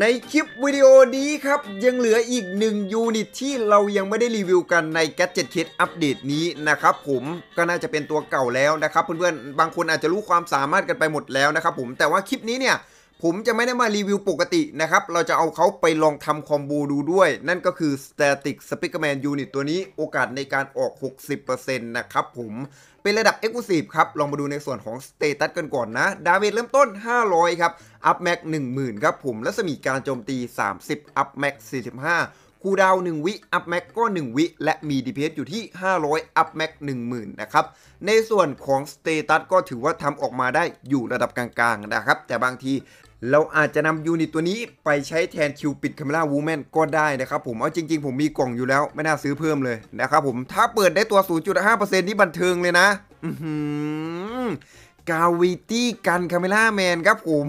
ในคลิปวิดีโอนี้ครับ ยังเหลืออีกหนึ่งยูนิตที่เรายังไม่ได้รีวิวกันใน Gadget Kit อัปเดตนี้นะครับผมก็น่าจะเป็นตัวเก่าแล้วนะครับ เพื่อนๆบางคนอาจจะรู้ความสามารถกันไปหมดแล้วนะครับผมแต่ว่าคลิปนี้เนี่ยผมจะไม่ได้มารีวิวปกตินะครับ เราจะเอาเขาไปลองทำคอมโบดูด้วย นั่นก็คือ Static s p i c k e r m a n Unit ตัวนี้ โอกาสในการออก 60%นะครับผม เป็นระดับ e x c l u s i v e ครับ ลองมาดูในส่วนของสเตตัสกันก่อนนะ ดาเมจเริ่มต้น 500 ครับ อัพแม็ก 10,000 ครับผมลัสมีการโจมตี 30 อัพแม็ก 45 คูดาว1วิ อัพแม็กก็ 1 วิ และมี DPS อยู่ที่ 500 อัพแม็ก 10,000 นะครับ ในส่วนของสเตตัสก็ถือว่าทำออกมาได้อยู่ระดับกลางๆ นะครับ แต่บางทีเราอาจจะนำยูนิตตัวนี้ไปใช้แทนคิวปิดคาเมล่าวูแมนก็ได้นะครับผม เอาจริงๆ ผมมีกล่องอยู่แล้วไม่น่าซื้อเพิ่มเลยนะครับผมถ้าเปิดได้ตัว 0.5%นี่บันเทิงเลยนะกาวิตี้กันคาเมล่าแมนครับผม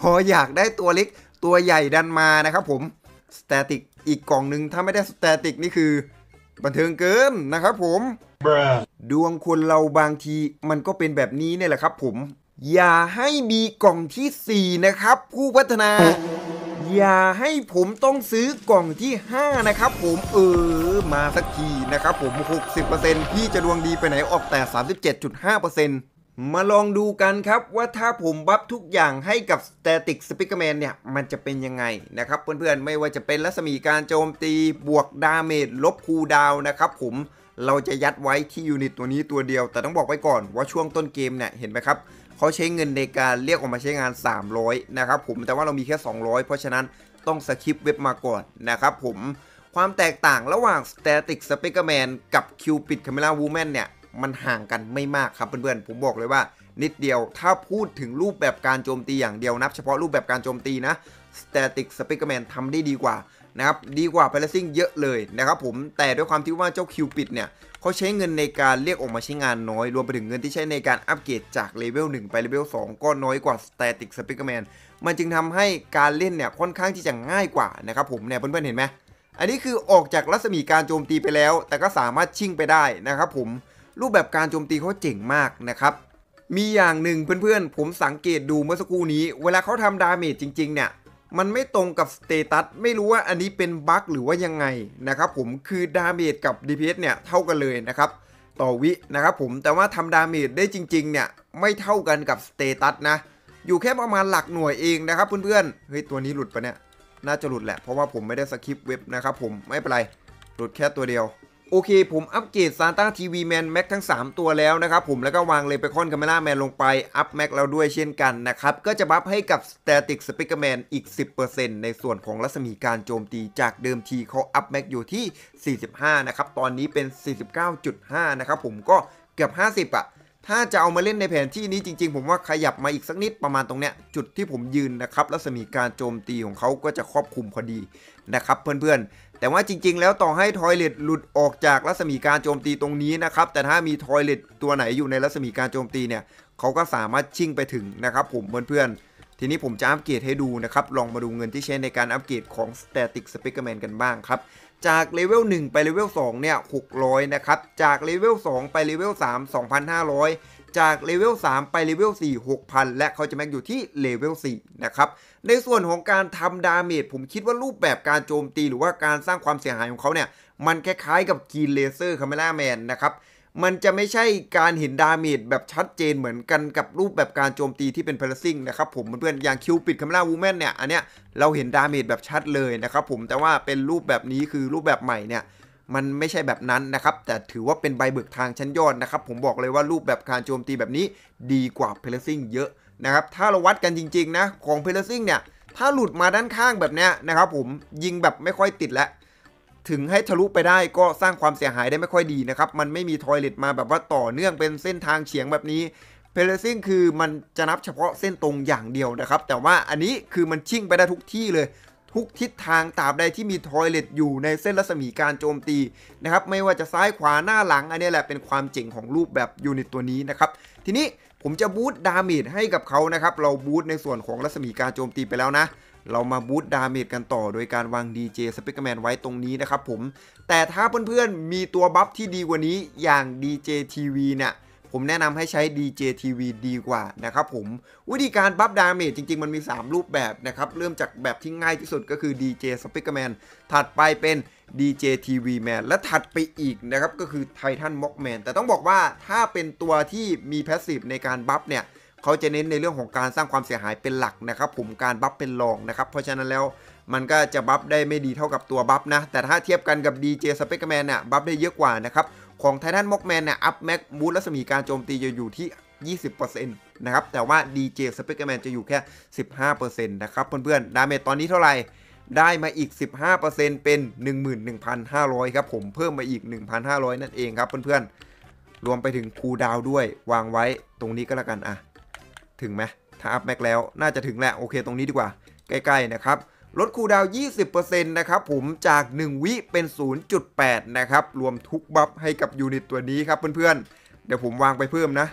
พออยากได้ตัวเล็กตัวใหญ่ดันมานะครับผมสเตติกอีกกล่องหนึ่งถ้าไม่ได้สเตติกนี่คือ บันเทิงเกินนะครับผม Bruh. ดวงคนเราบางทีมันก็เป็นแบบนี้เนี่ยแหละครับ ผมอย่าให้มีกล่องที่ 4 นะครับ ผู้พัฒนา อย่าให้ผมต้องซื้อกล่องที่ 5 นะครับผม เออ มาสักทีนะครับผม60%พี่จะดวงดีไปไหนออกแต่ 37.5%มาลองดูกันครับว่าถ้าผมบัฟทุกอย่างให้กับ Static s p i ก k e r m a n เนี่ย มันจะเป็นยังไงนะครับ เพื่อนๆ ไม่ว่าจะเป็นรัศมีการโจมตีบวกดาเมจลบคูดาวนะครับผมเราจะยัดไว้ที่ยูนิตตัวนี้ตัวเดียว แต่ต้องบอกไว้ก่อนว่าช่วงต้นเกมเนี่ยเห็นไหมครับเขาใช้เงินในการเรียกออกมาใช้งาน 300นะครับผมแต่ว่าเรามีแค่ 200 เพราะฉะนั้นต้องสคริปเว็บมาก่อนนะครับผมความแตกต่างระหว่าง Static s p i c e r m a n กับ Cupid Camera Woman เนี่ย มันห่างกันไม่มากครับเพื่อนๆผมบอกเลยว่า นิดเดียวถ้าพูดถึงรูปแบบการโจมตีอย่างเดียวนับเฉพาะรูปแบบการโจมตีนะ Static s p i c e r m a n ทำได้ดีกว่านะครับดีกว่าพาราซิ่งเยอะเลยนะครับผมแต่ด้วยความที่ว่าเจ้าคิวปิดเนี่ยเขาใช้เงินในการเรียกออกมาใช้งานน้อย รวมไปถึงเงินที่ใช้ในการอัปเกรดจากเลเวล1ไปเลเวล2ก็น้อยกว่าสแตติกสปิกแมนมันจึงทำให้การเล่นเนี่ยค่อนข้างที่จะง่ายกว่านะครับผมเนี่ยเพื่อนๆเห็นไหมอันนี้คือออกจากรัศมีการโจมตีไปแล้ว แต่ก็สามารถชิ่งไปได้นะครับผมรูปแบบการโจมตีเขาเจ๋งมากนะครับมีอย่างหนึ่งเพื่อนๆผมสังเกตดูเมื่อสักครู่นี้ เวลาเขาทำดาเมจจริงๆเนี่ยมันไม่ตรงกับสเตตัสไม่รู้ว่าอันนี้เป็นบั๊กหรือว่ายังไงนะครับผมคือดาเมจกับ DPS เนี่ยเท่ากันเลยนะครับต่อวินะครับผมแต่ว่าทำดาเมจได้จริงๆเนี่ยไม่เท่ากันกับสเตตัสนะอยู่แค่ประมาณหลักหน่วยเองนะครับเพื่อนๆเฮ้ยตัวนี้หลุดปะเนี่ย น่าจะหลุดแหละ เพราะว่าผมไม่ได้สคริปต์เว็บนะครับผมไม่เป็นไร หลุดแค่ตัวเดียวโอเค ผมอัปเกรดซานต้าทีวีแมนแม็กทั้ง 3 ตัวแล้วนะครับผมแล้วก็วางเลยไปคอนคาเมล่าแมนลงไป อัปแม็กเราด้วยเช่นกันนะครับก็จะบัฟให้กับสเตติกสปิกแมนอีก 10%ในส่วนของรัศมีการโจมตีจากเดิมทีเขาอัปแม็กอยู่ที่ 45นะครับตอนนี้เป็น 49.5 นะครับ ผมก็เกือบ 50อะถ้าจะเอามาเล่นในแผนที่นี้จริงๆ ผมว่าขยับมาอีกสักนิดประมาณตรงเนี้ยจุดที่ผมยืนนะครับรัศมีการโจมตีของเขาก็จะครอบคลุมพอดีนะครับเพื่อนๆแต่ว่าจริงๆ แล้วต่อให้ทอยเลตหลุดออกจากรัศมีการโจมตีตรงนี้นะครับแต่ถ้ามีทอยเลตตัวไหนอยู่ในรัศมีการโจมตีเนี่ยเขาก็สามารถชิ่งไปถึงนะครับผมเพื่อนๆทีนี้ผมจะอัปเกรดให้ดูนะครับลองมาดูเงินที่ใช้ในการอัปเกรดของ Static s p e ก i m a n กันบ้างครับจากเลเวล 1 ไปเลเวล 2 เนี่ย 600นะครับจากเลเวล 2 ไปเลเวล 3 2,500 จากเลเวล 3 ไปเลเวล 4 6,000 และเขาจะแม็กอยู่ที่เลเวล4นะครับในส่วนของการทำดาเมจผมคิดว่ารูปแบบการโจมตีหรือว่าการสร้างความเสียหายของเขาเนี่ย มันคล้ายๆ กับกีนเลเซอร์คาเมล่าแมนนะครับมันจะไม่ใช่การเห็นดาเมจแบบชัดเจนเหมือนกันกับรูปแบบการโจมตีที่เป็นเพลซิ่งนะครับผมเพื่อนๆอย่างคิวปิดคัมล่าวูแมนเนี่ยอันเนี้ยเราเห็นดาเมจแบบชัดเลยนะครับผมแต่ว่าเป็นรูปแบบนี้คือรูปแบบใหม่เนี่ยมันไม่ใช่แบบนั้นนะครับแต่ถือว่าเป็นใบเบิกทางชั้นยอดนะครับผมบอกเลยว่ารูปแบบการโจมตีแบบนี้ดีกว่าเพลซิ่งเยอะนะครับถ้าเราวัดกันจริงๆนะของเพลซิ่งเนี่ยถ้าหลุดมาด้านข้างแบบเนี้ยนะครับผมยิงแบบไม่ค่อยติดแล้วถึงให้ทะลุไปได้ก็สร้างความเสียหายได้ไม่ค่อยดีนะครับ มันไม่มีทอยเลตมาแบบว่าต่อเนื่องเป็นเส้นทางเฉียงแบบนี้ เพลซิ่งคือมันจะนับเฉพาะเส้นตรงอย่างเดียวนะครับ แต่ว่าอันนี้คือมันชิ่งไปได้ทุกที่เลย ทุกทิศทางตราบใดที่มีทอยเลตอยู่ในเส้นรัศมีการโจมตีนะครับ ไม่ว่าจะซ้ายขวาหน้าหลัง อันนี้แหละเป็นความเจ๋งของรูปแบบยูนิตตัวนี้นะครับ ทีนี้ผมจะบูตดามิดให้กับเขานะครับ เราบูตในส่วนของรัศมีการโจมตีไปแล้วนะเรามาบูตดาเมจกันต่อโดยการวาง DJ สเปกแมนไว้ตรงนี้นะครับผมแต่ถ้าเพื่อนๆมีตัวบัฟที่ดีกว่านี้อย่าง DJ TV เนี่ยผมแนะนำให้ใช้ DJ TV ดีกว่านะครับผมวิธีการบัฟดาเมจจริงๆมันมี 3 รูปแบบนะครับเริ่มจากแบบที่ง่ายที่สุดก็คือ DJ s p e ป k m a n ถัดไปเป็น DJ TV Man และถัดไปอีกนะครับก็คือ Titan Mockman แต่ต้องบอกว่าถ้าเป็นตัวที่มีแพสซีฟในการบัฟเนี่ยเขาจะเน้นในเรื่องของการสร้างความเสียหายเป็นหลักนะครับผมการบัฟเป็นรองนะครับ เพราะฉะนั้นแล้วมันก็จะบัฟได้ไม่ดีเท่ากับตัวบัฟนะ แต่ถ้าเทียบกันกับ DJ s p e c แมนเนี่ยบัฟได้เยอะกว่านะครับ ของไททันม็อกแมนเนี่ยอัพแม็กบูทรัศมีการโจมตีจะอยู่ที่ 20%นะครับแต่ว่า DJ s p e c แมนจะอยู่แค่ 15%นะครับเพื่อนๆดาเมจตอนนี้เท่าไหร่ได้มาอีก 15%เป็น 11,500ครับผมเพิ่มมาอีก 1,500 นั่นเองครับเพื่อนๆรวมไปถึงคูดาวด้วยวางไว้ตรงนี้ก็แล้วกันอ่ะถึงไหมถ้าอัพแม็กแล้วน่าจะถึงแหละโอเคตรงนี้ดีกว่า ใกล้ๆนะครับลดคูดาว 20%นะครับผมจาก 1 วิเป็น 0.8 นะครับ รวมทุกบัฟให้กับ ยูนิตตัวนี้ครับเพื่อนๆ เดี๋ยวผมวางไปเพิ่มนะ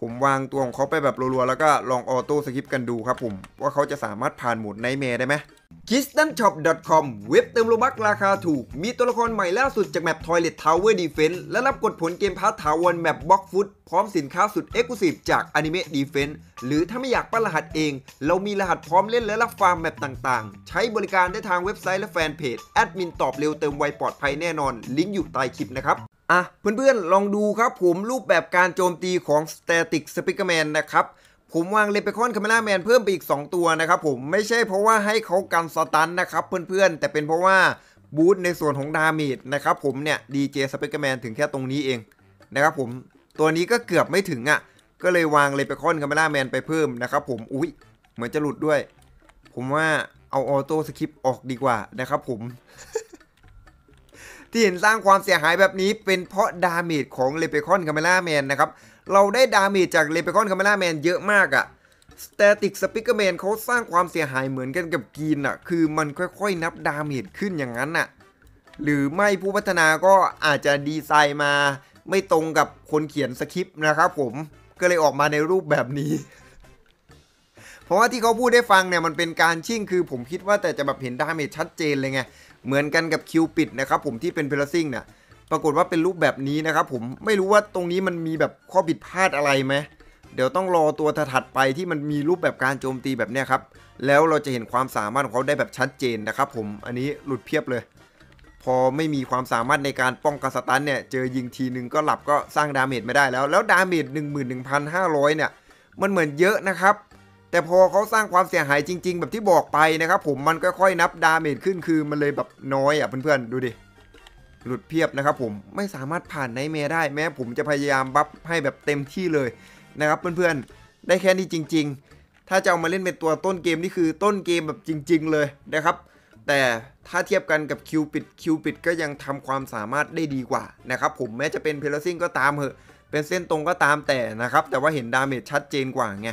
ผมวางตัวของเขาไปแบบรัวๆ แล้วก็ลองออโต้สกิปกันดูครับผมว่าเขาจะสามารถผ่านโหมดไนเมร์ได้ไหม k i s t a n s h o p c o m เว็บเติมโลบักราคาถูก มีตัวละครใหม่ล่าสุดจากแมป Toilet Tower Defense และรับกดผลเกมพาร์ททาวน์แมปบล็อกฟุตพร้อมสินค้าสุดเอ็กซ์คลูซีฟจากอนิเมะดี e n น e หรือถ้าไม่อยากปั้นรหัสเอง เรามีรหัสพร้อมเล่นและรับฟาร์มแมปต่างๆ ใช้บริการได้ทางเว็บไซต์และแฟนเพจ แอดมินตอบเร็วเติมไวปลอดภัยแน่นอนลิงก์อยู่ใต้คลิปนะครับ อ่ะเพื่อนๆ ลองดูครับผมรูปแบบการโจมตีของ Static Spikerman นะครับผมวางเลเปคอนคาเมล่าแมนเพิ่มไปอีก 2 ตัวนะครับผมไม่ใช่เพราะว่าให้เขากันสตันนะครับเพื่อนๆแต่เป็นเพราะว่าบูทในส่วนของดาเมจนะครับผมเนี่ยดีเจสเปกแมนถึงแค่ตรงนี้เอง นะครับ ผมตัวนี้ก็เกือบไม่ถึงอะ่ะก็เลยวางเลเปคอนคาเมล่าแมนไปเพิ่มนะครับ ผมอุ้ยเหมือนจะหลุดด้วย ผมว่าเอาออโต้สคริปต์ออกดีกว่านะครับ ผมที่เห็นสร้างความเสียหายแบบนี้เป็นเพราะดาเมจของเลเปคอนคาเมล่าแมนนะครับเราได้ดาเมจจากเลเปคอนคาเมล่าแมนเยอะมากอะสเตติกสปิเกอร์แมนเขาสร้างความเสียหายเหมือนกันกับกีนอะคือมันค่อยๆนับดาเมจขึ้นอย่างนั้นอะหรือไม่ผู้พัฒนาก็อาจจะดีไซน์มาไม่ตรงกับคนเขียนสคริปต์นะครับผมก็เลยออกมาในรูปแบบนี้ เพราะว่าที่เขาพูดได้ฟังเนี่ยมันเป็นการชิ่ง คือผมคิดว่าแต่จะแบบเห็นดาเมจชัดเจนเลยไง เหมือนกันกับคิวปิดนะครับผมที่เป็นเพลซิ่งเนี่ยปรากฏว่าเป็นรูปแบบนี้นะครับผมไม่รู้ว่าตรงนี้มันมีแบบข้อบิดพลาดอะไรไหมเดี๋ยวต้องรอตัวถัดไปที่มันมีรูปแบบการโจมตีแบบนี้ครับแล้วเราจะเห็นความสามารถของเขาได้แบบชัดเจนนะครับผมอันนี้หลุดเพียบเลย พอไม่มีความสามารถในการป้องกันสตันเนี่ยเจอยิงทีนึงก็หลับก็สร้างดาเมจไม่ได้แล้ว แล้วดาเมจ11,500เนี่ยมันเหมือนเยอะนะครับแต่พอเขาสร้างความเสียหายจริง ๆ แบบที่บอกไปนะครับผมมันก็ค่อยนับดาเมจขึ้นคือมันเลยแบบน้อยอ่ะเพื่อนๆดูดิหลุดเพียบนะครับผมไม่สามารถผ่านไนท์มร์ได้แม้ ผมจะพยายามบัฟให้แบบเต็มที่เลยนะครับเพื่อนๆได้แค่นี้จริง ๆ ถ้าจะเอามาเล่นเป็นตัวต้นเกมนี่คือต้นเกมแบบจริง ๆ เลยนะครับแต่ถ้าเทียบกันกับคิวปิดคิวปิดก็ยังทำความสามารถได้ดีกว่านะครับผมแม้จะเป็นเพลซิ่งก็ตามเหอะเป็นเส้นตรงก็ตามแต่นะครับแต่ว่าเห็นดาเมจชัดเจนกว่าไง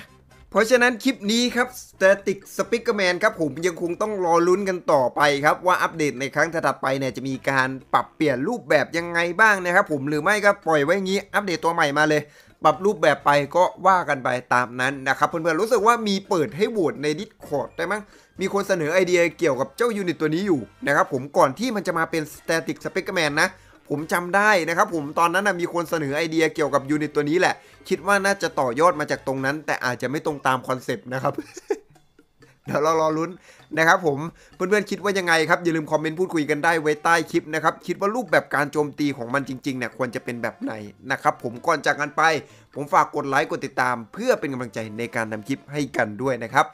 เพราะฉะนั้นคลิปนี้ครับ Static s p i c k e r m a n ครับผมยังคงต้องรอลุ้นกันต่อไปครับ ว่าอัปเดตในครั้งถัดไปเนี่ยจะมีการปรับเปลี่ยนรูปแบบยังไงบ้างนะครับ ผมหรือไม่ก็ปล่อยไว้งี้อัปเดตตัวใหม่มาเลย ปรับรูปแบบไปก็ว่ากันไปตามนั้นนะครับเพื่อนๆรู้สึกว่ามีเปิดให้โหวตใน Discord ได้มั้ง มีคนเสนอไอเดียเกี่ยวกับเจ้ายูนิตตัวนี้อยู่นะครับผมก่อนที่มันจะมาเป็น Static s p i c k e r m a n นะผมจำได้นะครับผมตอนนั้นนะมีคนเสนอไอเดียเกี่ยวกับยูนิตตัวนี้แหละ คิดว่าน่าจะต่อยอดมาจากตรงนั้น แต่อาจจะไม่ตรงตามคอนเซปต์นะครับเดี๋ยวเรารอลุ้นนะครับ ผมเพื่อนๆคิดว่ายังไง ครับอย่าลืมคอมเมนต์พูดคุยกันได้ไว้ใต้คลิปนะครับคิดว่ารูปแบบการโจมตีของมันจริงๆเนี่ยควรจะเป็นแบบไหนนะครับ ผมก่อนจากกันไป ผมฝากกดไลค์กดติดตาม เพื่อเป็นกำลังใจในการทำคลิปให้กันด้วยนะครับ